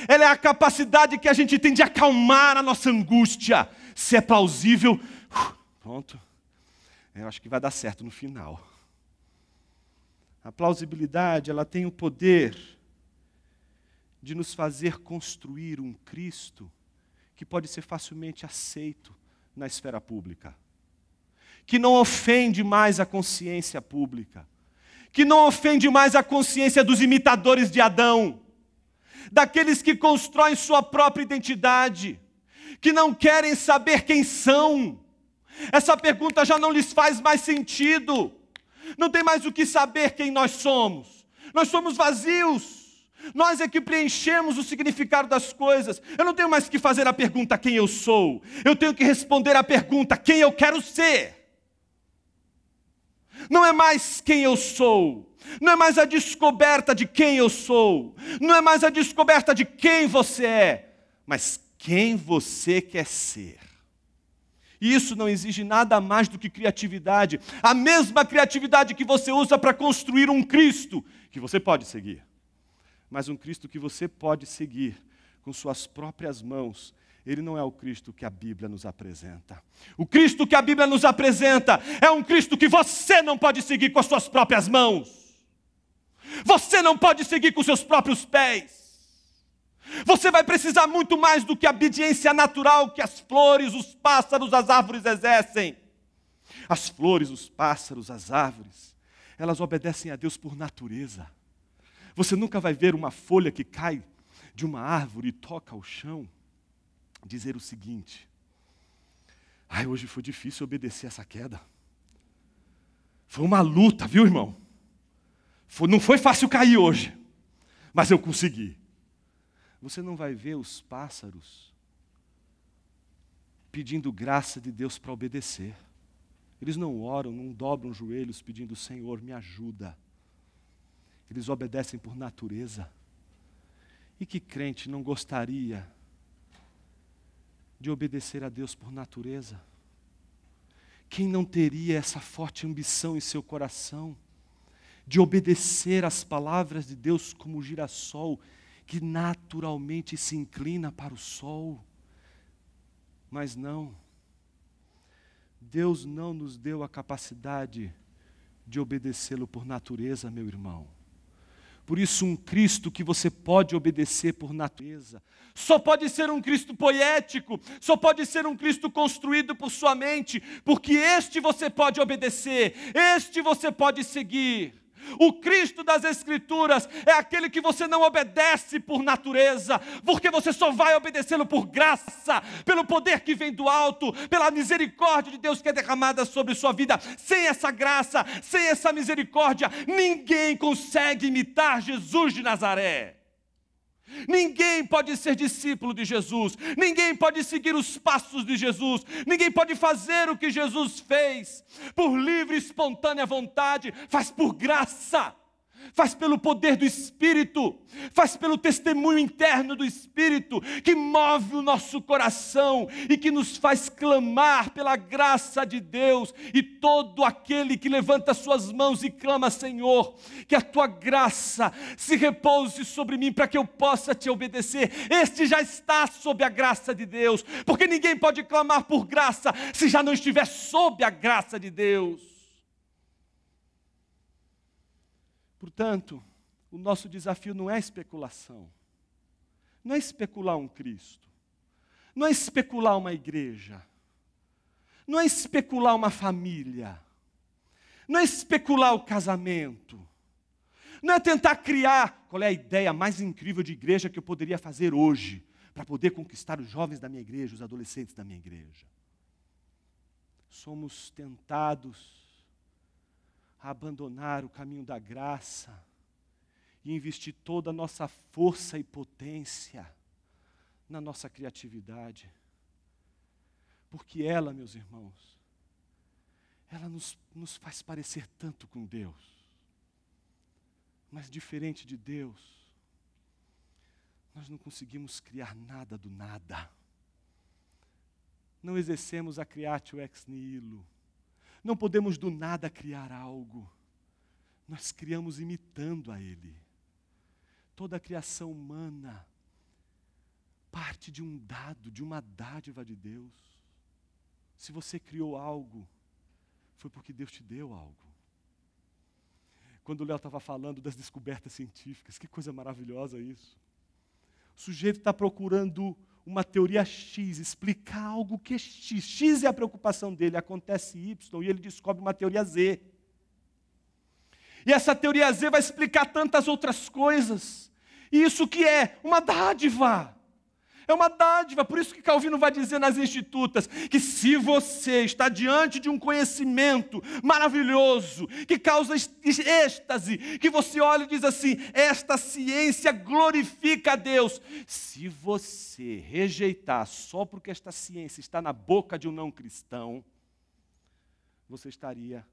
Ela é a capacidade que a gente tem de acalmar a nossa angústia. Se é plausível, uh, pronto. Eu acho que vai dar certo no final. A plausibilidade, ela tem o poder de nos fazer construir um Cristo que pode ser facilmente aceito na esfera pública, que não ofende mais a consciência pública, que não ofende mais a consciência dos imitadores de Adão, daqueles que constroem sua própria identidade, que não querem saber quem são essa pergunta já não lhes faz mais sentido. Não tem mais o que saber quem nós somos. Nós somos vazios. Nós é que preenchemos o significado das coisas. Eu não tenho mais que fazer a pergunta quem eu sou. Eu tenho que responder a pergunta quem eu quero ser. Não é mais quem eu sou. Não é mais a descoberta de quem eu sou. Não é mais a descoberta de quem você é, mas quem você quer ser. E isso não exige nada mais do que criatividade. A mesma criatividade que você usa para construir um Cristo que você pode seguir. Mas um Cristo que você pode seguir com suas próprias mãos ele não é o Cristo que a Bíblia nos apresenta. O Cristo que a Bíblia nos apresenta é um Cristo que você não pode seguir com as suas próprias mãos. Você não pode seguir com seus próprios pés. Você vai precisar muito mais do que a obediência natural que as flores, os pássaros, as árvores exercem. As flores, os pássaros, as árvores, elas obedecem a Deus por natureza. Você nunca vai ver uma folha que cai de uma árvore e toca ao chão dizer o seguinte: Ai, hoje foi difícil obedecer essa queda. Foi uma luta, viu, irmão? Foi, não foi fácil cair hoje, mas eu consegui. Você não vai ver os pássaros pedindo graça de Deus para obedecer. Eles não oram, não dobram joelhos pedindo, Senhor, me ajuda. Eles obedecem por natureza. E que crente não gostaria de obedecer a Deus por natureza? Quem não teria essa forte ambição em seu coração de obedecer às palavras de Deus como o girassol que naturalmente se inclina para o sol. Mas não, Deus não nos deu a capacidade de obedecê-lo por natureza, meu irmão. Por isso, um Cristo que você pode obedecer por natureza. Só pode ser um Cristo poético, só pode ser um Cristo construído por sua mente, porque este você pode obedecer, este você pode seguir. O Cristo das Escrituras é aquele que você não obedece por natureza, porque você só vai obedecê-lo por graça, pelo poder que vem do alto, pela misericórdia de Deus que é derramada sobre sua vida. Sem essa graça, sem essa misericórdia, ninguém consegue imitar Jesus de Nazaré. Ninguém pode ser discípulo de Jesus, ninguém pode seguir os passos de Jesus, ninguém pode fazer o que Jesus fez por livre e espontânea vontade, faz por graça faz pelo poder do Espírito, faz pelo testemunho interno do Espírito, que move o nosso coração e que nos faz clamar pela graça de Deus. E todo aquele que levanta suas mãos e clama, Senhor, que a tua graça se repouse sobre mim para que eu possa te obedecer, este já está sob a graça de Deus, porque ninguém pode clamar por graça se já não estiver sob a graça de Deus. Portanto, o nosso desafio não é especulação, não é especular um Cristo, não é especular uma igreja, não é especular uma família, não é especular o casamento, não é tentar criar qual é a ideia mais incrível de igreja que eu poderia fazer hoje para poder conquistar os jovens da minha igreja, os adolescentes da minha igreja. Somos tentados abandonar o caminho da graça e investir toda a nossa força e potência na nossa criatividade. Porque ela, meus irmãos, ela nos, nos faz parecer tanto com Deus. Mas diferente de Deus, nós não conseguimos criar nada do nada. Não exercemos a creatio ex nihilo. Não podemos do nada criar algo. Nós criamos imitando a Ele. Toda a criação humana parte de um dado, de uma dádiva de Deus. Se você criou algo, foi porque Deus te deu algo. Quando o Léo estava falando das descobertas científicas, que coisa maravilhosa isso. O sujeito está procurando uma teoria X, explicar algo que é X. X é a preocupação dele, acontece Y e ele descobre uma teoria Z. E essa teoria Z vai explicar tantas outras coisas. E isso que é uma dádiva. É uma dádiva, por isso que Calvino vai dizer nas Institutas que se você está diante de um conhecimento maravilhoso, que causa êxtase, que você olha e diz assim: esta ciência glorifica a Deus. Se você rejeitar só porque esta ciência está na boca de um não cristão, você estaria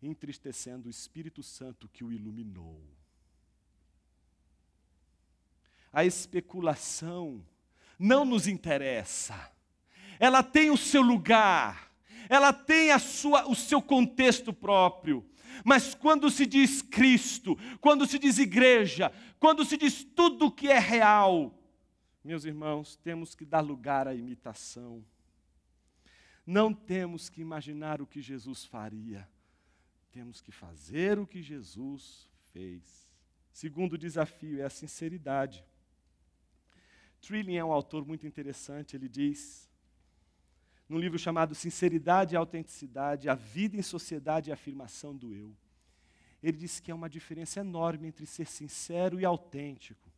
entristecendo o Espírito Santo que o iluminou. A especulação não nos interessa. Ela tem o seu lugar, ela tem a sua, o seu contexto próprio. Mas quando se diz Cristo, quando se diz igreja, quando se diz tudo o que é real, meus irmãos, temos que dar lugar à imitação. Não temos que imaginar o que Jesus faria, temos que fazer o que Jesus fez. Segundo desafio é a sinceridade. Trilling é um autor muito interessante, ele diz, num livro chamado Sinceridade e Autenticidade, A Vida em Sociedade e a Afirmação do Eu. Ele diz que há é uma diferença enorme entre ser sincero e autêntico.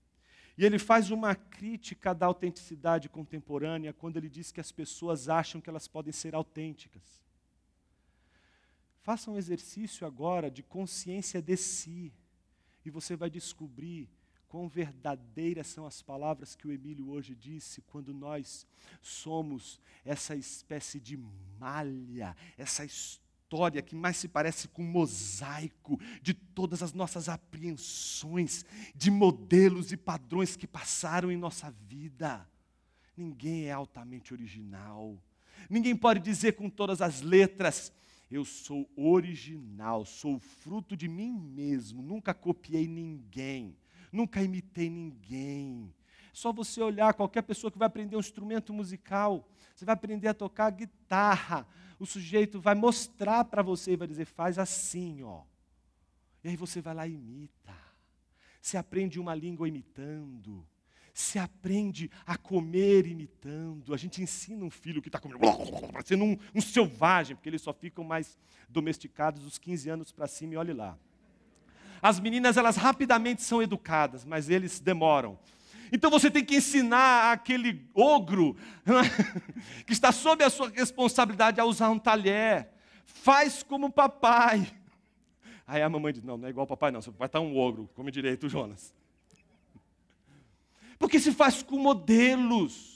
E ele faz uma crítica da autenticidade contemporânea quando ele diz que as pessoas acham que elas podem ser autênticas. Faça um exercício agora de consciência de si, e você vai descobrir Quão verdadeiras são as palavras que o Emílio hoje disse, quando nós somos essa espécie de malha, essa história que mais se parece com um mosaico de todas as nossas apreensões, de modelos e padrões que passaram em nossa vida. Ninguém é altamente original. Ninguém pode dizer com todas as letras, eu sou original, sou fruto de mim mesmo, nunca copiei ninguém. Nunca imitei ninguém. Só você olhar qualquer pessoa que vai aprender um instrumento musical, você vai aprender a tocar guitarra. O sujeito vai mostrar para você e vai dizer: "Faz assim, ó". E aí você vai lá e imita. Se aprende uma língua imitando. Se aprende a comer imitando. A gente ensina um filho que está comendo, para um, um selvagem, porque eles só ficam mais domesticados dos 15 anos para cima e olhe lá. As meninas, elas rapidamente são educadas, mas eles demoram. Então você tem que ensinar aquele ogro né, que está sob a sua responsabilidade a usar um talher. Faz como papai. Aí a mamãe diz: Não, não é igual papai, não. Seu papai está um ogro, come direito, Jonas. Porque se faz com modelos.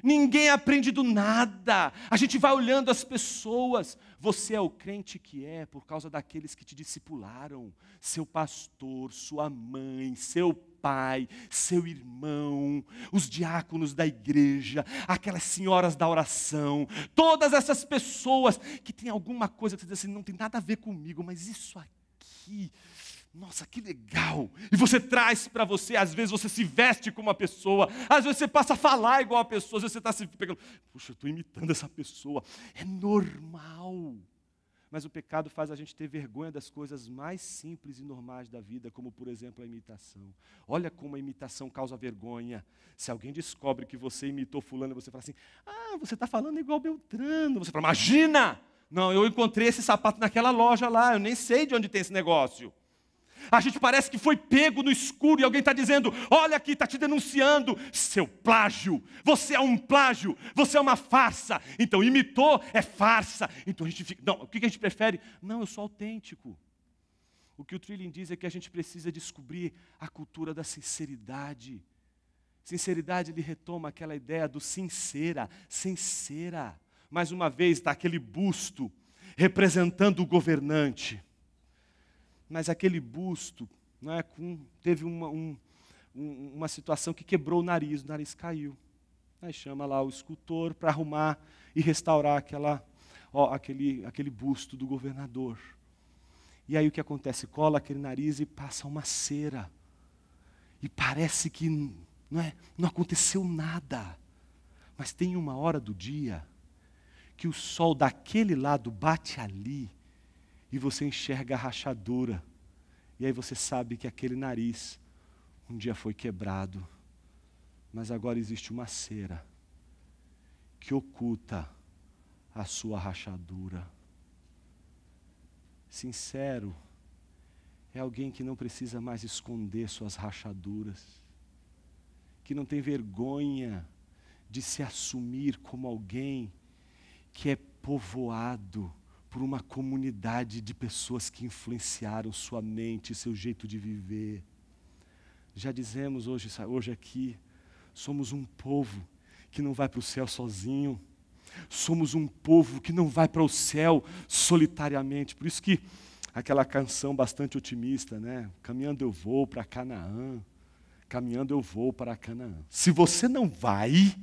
Ninguém aprende do nada. A gente vai olhando as pessoas. Você é o crente que é por causa daqueles que te discipularam, seu pastor, sua mãe, seu pai, seu irmão, os diáconos da igreja, aquelas senhoras da oração, todas essas pessoas que têm alguma coisa que você diz assim, não tem nada a ver comigo, mas isso aqui nossa, que legal! E você traz para você, às vezes você se veste como uma pessoa, às vezes você passa a falar igual a pessoa, às vezes você está se pegando, puxa, eu estou imitando essa pessoa. É normal. Mas o pecado faz a gente ter vergonha das coisas mais simples e normais da vida, como, por exemplo, a imitação. Olha como a imitação causa vergonha. Se alguém descobre que você imitou Fulano, você fala assim: ah, você está falando igual Beltrano. Você fala, imagina! Não, eu encontrei esse sapato naquela loja lá, eu nem sei de onde tem esse negócio. A gente parece que foi pego no escuro e alguém está dizendo: olha aqui, está te denunciando, seu plágio, você é um plágio, você é uma farsa. Então, imitou é farsa. Então a gente fica, não, o que a gente prefere? Não, eu sou autêntico. O que o Trilling diz é que a gente precisa descobrir a cultura da sinceridade. Sinceridade, ele retoma aquela ideia do sincera, sincera. Mais uma vez, está aquele busto representando o governante mas aquele busto é, com, teve uma, um, uma situação que quebrou o nariz, o nariz caiu. Aí chama lá o escultor para arrumar e restaurar aquela, ó, aquele, aquele busto do governador. E aí o que acontece? Cola aquele nariz e passa uma cera. E parece que não, é, não aconteceu nada. Mas tem uma hora do dia que o sol daquele lado bate ali e você enxerga a rachadura. E aí você sabe que aquele nariz um dia foi quebrado, mas agora existe uma cera que oculta a sua rachadura. Sincero é alguém que não precisa mais esconder suas rachaduras, que não tem vergonha de se assumir como alguém que é povoado por uma comunidade de pessoas que influenciaram sua mente, seu jeito de viver. Já dizemos hoje, hoje aqui, somos um povo que não vai para o céu sozinho. Somos um povo que não vai para o céu solitariamente. Por isso que aquela canção bastante otimista, né? Caminhando eu vou para Canaã. Caminhando eu vou para Canaã. Se você não vai,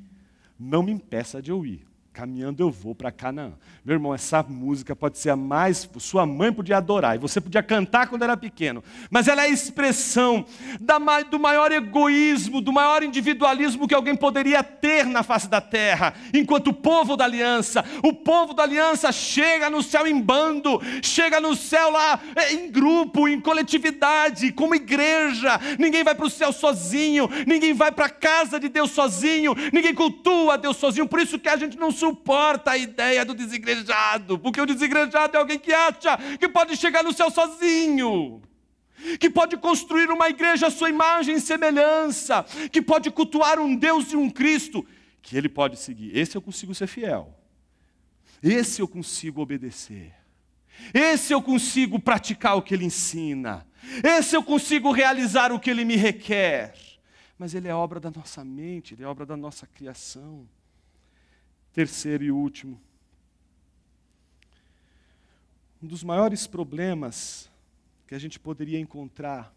não me impeça de eu ir. Caminhando eu vou para Canaã. Meu irmão, essa música pode ser a mais. Sua mãe podia adorar, e você podia cantar quando era pequeno. Mas ela é a expressão da, do maior egoísmo, do maior individualismo que alguém poderia ter na face da terra. Enquanto o povo da aliança, o povo da aliança chega no céu em bando, chega no céu lá é, em grupo, em coletividade, como igreja. Ninguém vai para o céu sozinho, ninguém vai para a casa de Deus sozinho, ninguém cultua Deus sozinho. Por isso que a gente não suporta a ideia do desigrejado, porque o desigrejado é alguém que acha que pode chegar no céu sozinho que pode construir uma igreja à sua imagem e semelhança, que pode cultuar um Deus e um Cristo, que ele pode seguir. Esse eu consigo ser fiel, esse eu consigo obedecer, esse eu consigo praticar o que ele ensina, esse eu consigo realizar o que ele me requer. Mas ele é obra da nossa mente, ele é obra da nossa criação. Terceiro e último. Um dos maiores problemas que a gente poderia encontrar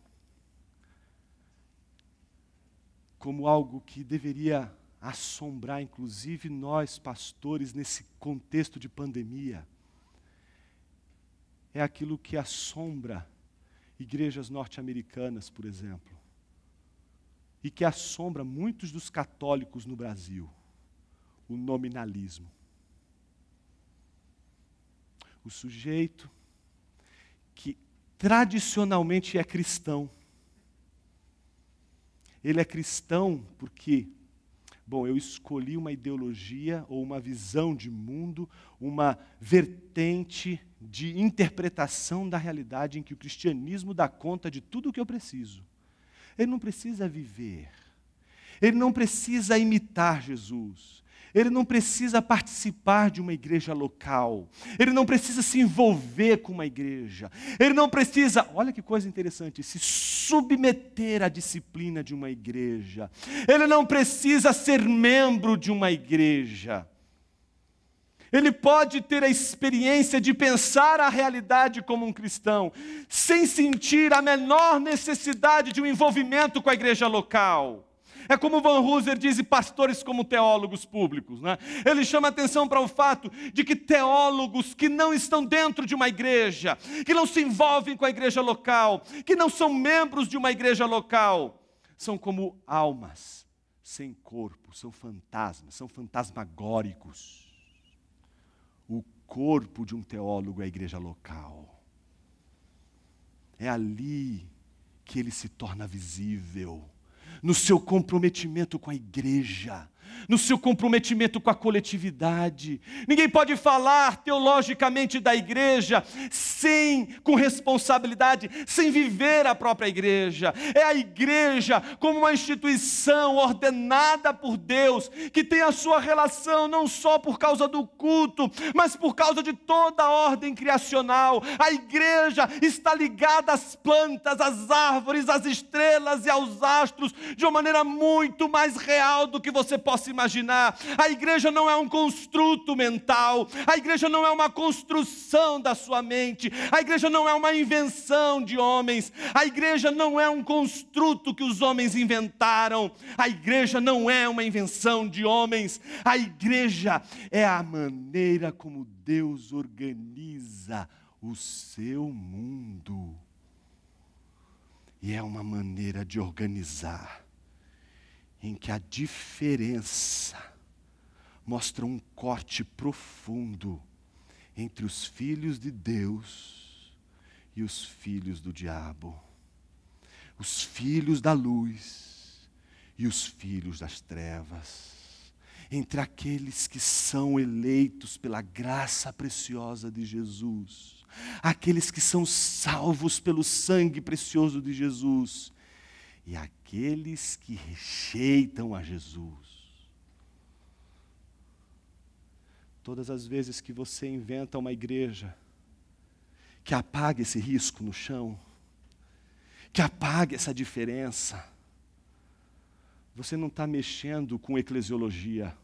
como algo que deveria assombrar, inclusive nós, pastores, nesse contexto de pandemia, é aquilo que assombra igrejas norte-americanas, por exemplo, e que assombra muitos dos católicos no Brasil o nominalismo. O sujeito que tradicionalmente é cristão. Ele é cristão porque, bom, eu escolhi uma ideologia ou uma visão de mundo, uma vertente de interpretação da realidade em que o cristianismo dá conta de tudo o que eu preciso. Ele não precisa viver. Ele não precisa imitar Jesus. Ele não precisa participar de uma igreja local. Ele não precisa se envolver com uma igreja. Ele não precisa, olha que coisa interessante, se submeter à disciplina de uma igreja. Ele não precisa ser membro de uma igreja. Ele pode ter a experiência de pensar a realidade como um cristão, sem sentir a menor necessidade de um envolvimento com a igreja local. É como Van Hooser diz, e pastores como teólogos públicos. Né? Ele chama atenção para o fato de que teólogos que não estão dentro de uma igreja, que não se envolvem com a igreja local, que não são membros de uma igreja local, são como almas sem corpo, são fantasmas, são fantasmagóricos. O corpo de um teólogo é a igreja local. É ali que ele se torna visível no seu comprometimento com a igreja, no seu comprometimento com a coletividade. Ninguém pode falar teologicamente da igreja sem com responsabilidade, sem viver a própria igreja. É a igreja como uma instituição ordenada por Deus, que tem a sua relação não só por causa do culto, mas por causa de toda a ordem criacional. A igreja está ligada às plantas, às árvores, às estrelas e aos astros de uma maneira muito mais real do que você possa possa imaginar. A igreja não é um construto mental, a igreja não é uma construção da sua mente, a igreja não é uma invenção de homens, a igreja não é um construto que os homens inventaram, a igreja não é uma invenção de homens, a igreja é a maneira como Deus organiza o seu mundo. E é uma maneira de organizar em que a diferença mostra um corte profundo entre os filhos de Deus e os filhos do diabo, os filhos da luz e os filhos das trevas entre aqueles que são eleitos pela graça preciosa de Jesus, aqueles que são salvos pelo sangue precioso de Jesus e aqueles que rejeitam a Jesus. Todas as vezes que você inventa uma igreja que apague esse risco no chão, que apague essa diferença, você não está mexendo com eclesiologia,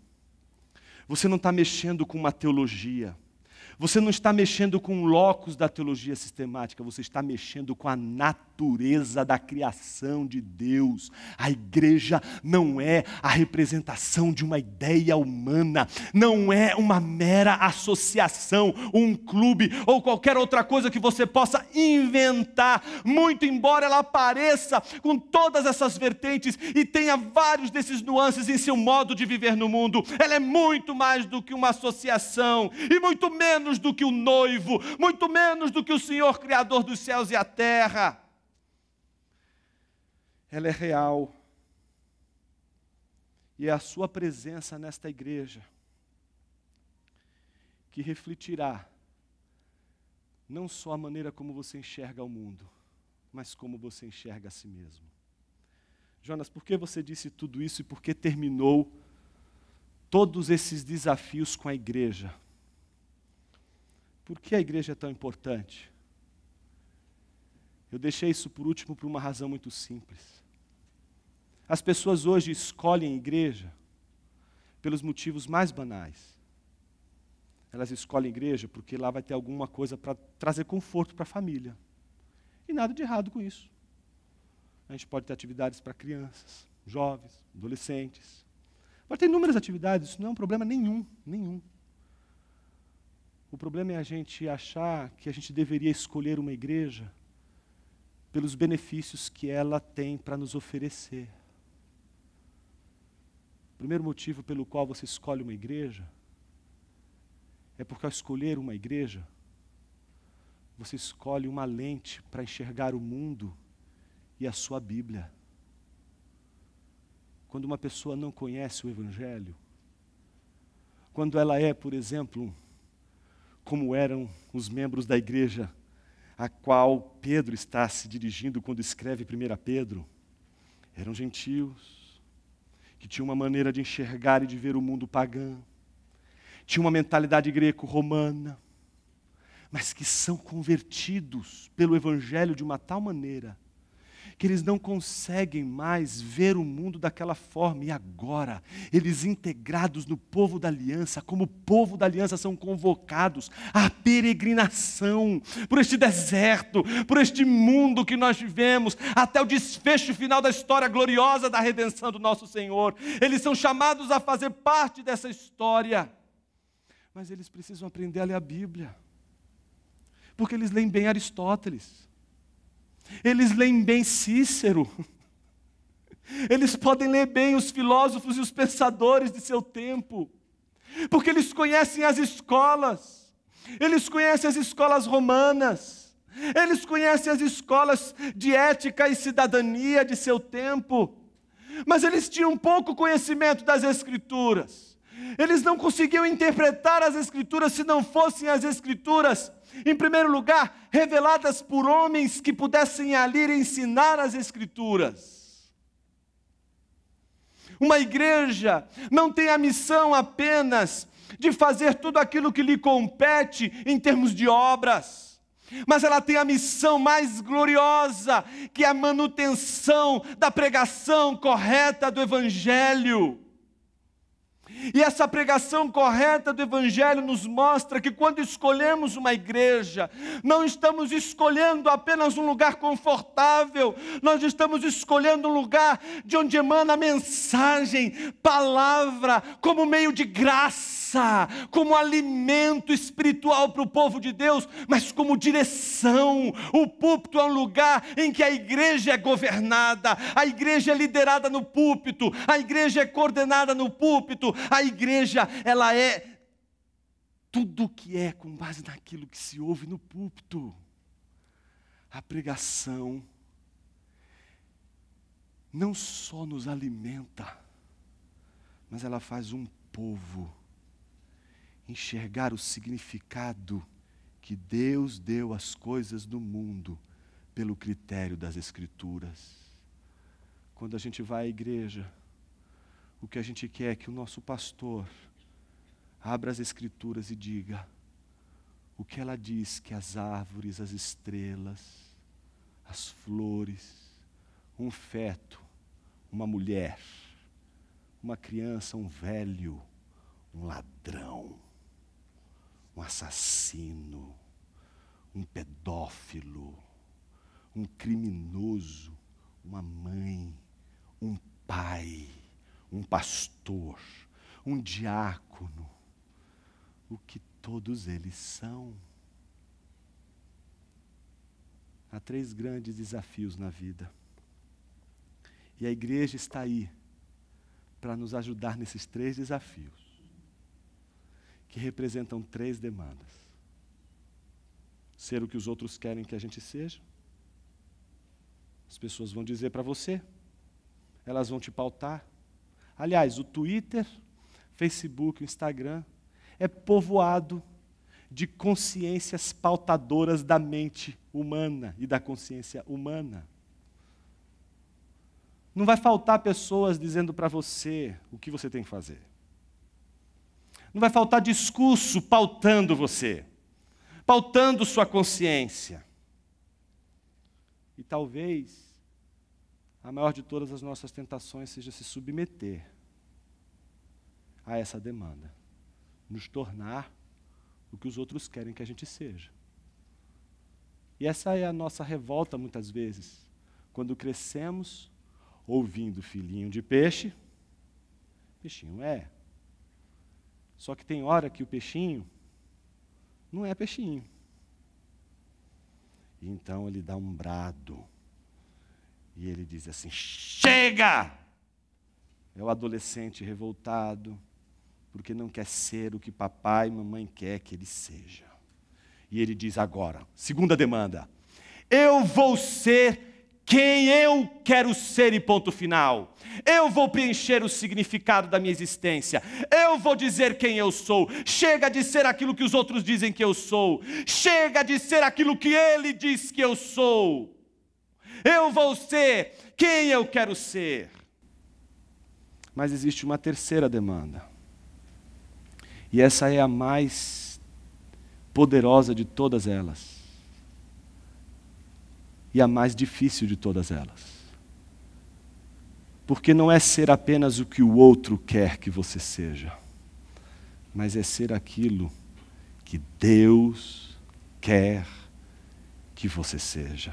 você não está mexendo com uma teologia. Você não está mexendo com o locus da teologia sistemática, você está mexendo com a natureza da criação de Deus. A igreja não é a representação de uma ideia humana, não é uma mera associação, um clube ou qualquer outra coisa que você possa inventar, muito embora ela apareça com todas essas vertentes e tenha vários desses nuances em seu modo de viver no mundo. Ela é muito mais do que uma associação e muito menos menos do que o noivo, muito menos do que o Senhor Criador dos céus e a terra. Ela é real. E é a sua presença nesta igreja que refletirá não só a maneira como você enxerga o mundo, mas como você enxerga a si mesmo. Jonas, por que você disse tudo isso e por que terminou todos esses desafios com a igreja? Por que a igreja é tão importante? Eu deixei isso por último por uma razão muito simples. As pessoas hoje escolhem igreja pelos motivos mais banais. Elas escolhem igreja porque lá vai ter alguma coisa para trazer conforto para a família. E nada de errado com isso. A gente pode ter atividades para crianças, jovens, adolescentes. Pode ter inúmeras atividades, isso não é um problema nenhum, nenhum. O problema é a gente achar que a gente deveria escolher uma igreja pelos benefícios que ela tem para nos oferecer. O primeiro motivo pelo qual você escolhe uma igreja é porque ao escolher uma igreja, você escolhe uma lente para enxergar o mundo e a sua Bíblia. Quando uma pessoa não conhece o Evangelho, quando ela é, por exemplo, como eram os membros da igreja a qual Pedro está se dirigindo quando escreve 1 Pedro. Eram gentios, que tinham uma maneira de enxergar e de ver o mundo pagã, tinham uma mentalidade greco-romana, mas que são convertidos pelo evangelho de uma tal maneira que eles não conseguem mais ver o mundo daquela forma. E agora, eles integrados no povo da aliança, como povo da aliança, são convocados à peregrinação por este deserto, por este mundo que nós vivemos, até o desfecho final da história gloriosa da redenção do nosso Senhor. Eles são chamados a fazer parte dessa história. Mas eles precisam aprender a ler a Bíblia. Porque eles leem bem Aristóteles. Eles leem bem Cícero. Eles podem ler bem os filósofos e os pensadores de seu tempo, porque eles conhecem as escolas, eles conhecem as escolas romanas, eles conhecem as escolas de ética e cidadania de seu tempo, mas eles tinham pouco conhecimento das Escrituras, eles não conseguiam interpretar as Escrituras se não fossem as Escrituras em primeiro lugar, reveladas por homens que pudessem ali ensinar as Escrituras. Uma igreja não tem a missão apenas de fazer tudo aquilo que lhe compete em termos de obras, mas ela tem a missão mais gloriosa, que é a manutenção da pregação correta do Evangelho. E essa pregação correta do Evangelho nos mostra que quando escolhemos uma igreja, não estamos escolhendo apenas um lugar confortável, nós estamos escolhendo um lugar de onde emana mensagem, palavra, como meio de graça graça, como alimento espiritual para o povo de Deus, mas como direção. O púlpito é um lugar em que a igreja é governada, a igreja é liderada no púlpito, a igreja é coordenada no púlpito, a igreja, ela é tudo que é com base naquilo que se ouve no púlpito. A pregação não só nos alimenta, mas ela faz um povo enxergar o significado que Deus deu às coisas do mundo pelo critério das Escrituras. Quando a gente vai à igreja, o que a gente quer é que o nosso pastor abra as Escrituras e diga o que ela diz que as árvores, as estrelas, as flores, um feto, uma mulher, uma criança, um velho, um ladrão, um assassino, um pedófilo, um criminoso, uma mãe, um pai, um pastor, um diácono, o que todos eles são. Há três grandes desafios na vida. E a igreja está aí para nos ajudar nesses três desafios que representam três demandas: ser o que os outros querem que a gente seja. As pessoas vão dizer para você, elas vão te pautar. Aliás, o Twitter, Facebook, o Instagram é povoado de consciências pautadoras da mente humana e da consciência humana. Não vai faltar pessoas dizendo para você o que você tem que fazer. Não vai faltar discurso pautando você, pautando sua consciência. E talvez a maior de todas as nossas tentações seja se submeter a essa demanda, nos tornar o que os outros querem que a gente seja. E essa é a nossa revolta muitas vezes, quando crescemos ouvindo filhinho de peixe, peixinho é. Só que tem hora que o peixinho não é peixinho. Então ele dá um brado. E ele diz assim: Chega! É o adolescente revoltado, porque não quer ser o que papai e mamãe quer que ele seja. E ele diz agora, segunda demanda: Eu vou ser quem eu quero ser e ponto final. Eu vou preencher o significado da minha existência. Eu vou dizer quem eu sou. Chega de ser aquilo que os outros dizem que eu sou. Chega de ser aquilo que ele diz que eu sou. Eu vou ser quem eu quero ser. Mas existe uma terceira demanda. E essa é a mais poderosa de todas elas e a mais difícil de todas elas. Porque não é ser apenas o que o outro quer que você seja, mas é ser aquilo que Deus quer que você seja.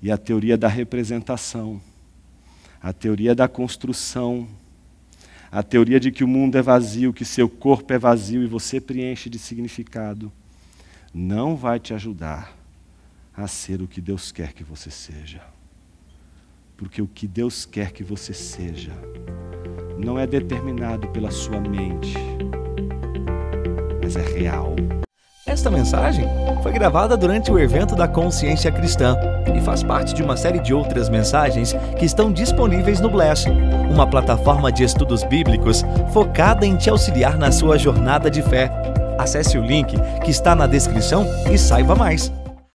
E a teoria da representação, a teoria da construção, a teoria de que o mundo é vazio, que seu corpo é vazio e você preenche de significado, não vai te ajudar a ser o que Deus quer que você seja. Porque o que Deus quer que você seja não é determinado pela sua mente, mas é real. Esta mensagem foi gravada durante o evento da Consciência Cristã e faz parte de uma série de outras mensagens que estão disponíveis no Bless, uma plataforma de estudos bíblicos focada em te auxiliar na sua jornada de fé. Acesse o link que está na descrição e saiba mais.